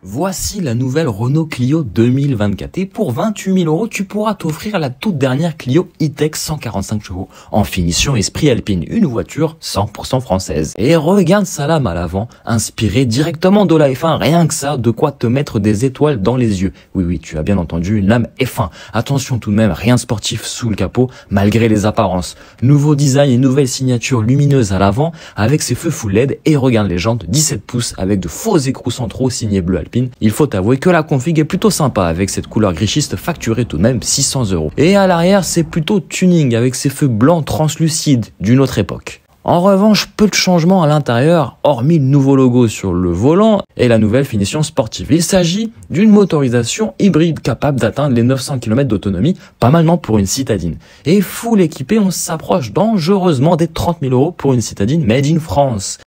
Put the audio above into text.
Voici la nouvelle Renault Clio 2024 et pour 28 000 euros, tu pourras t'offrir la toute dernière Clio E-Tech 145 chevaux en finition esprit alpine, une voiture 100% française. Et regarde sa lame à l'avant, inspirée directement de la F1, rien que ça, de quoi te mettre des étoiles dans les yeux. Oui oui, tu as bien entendu, une lame F1. Attention tout de même, rien sportif sous le capot, malgré les apparences. Nouveau design et nouvelle signature lumineuse à l'avant, avec ses feux full LED et regarde les jantes 17 pouces avec de faux écrous centraux signés bleu il faut avouer que la config est plutôt sympa avec cette couleur grichiste facturée tout de même 600 euros. Et à l'arrière, c'est plutôt tuning avec ces feux blancs translucides d'une autre époque. En revanche, peu de changements à l'intérieur, hormis le nouveau logo sur le volant et la nouvelle finition sportive. Il s'agit d'une motorisation hybride capable d'atteindre les 900 km d'autonomie, pas mal pour une citadine. Et full équipé, on s'approche dangereusement des 30 000 euros pour une citadine made in France.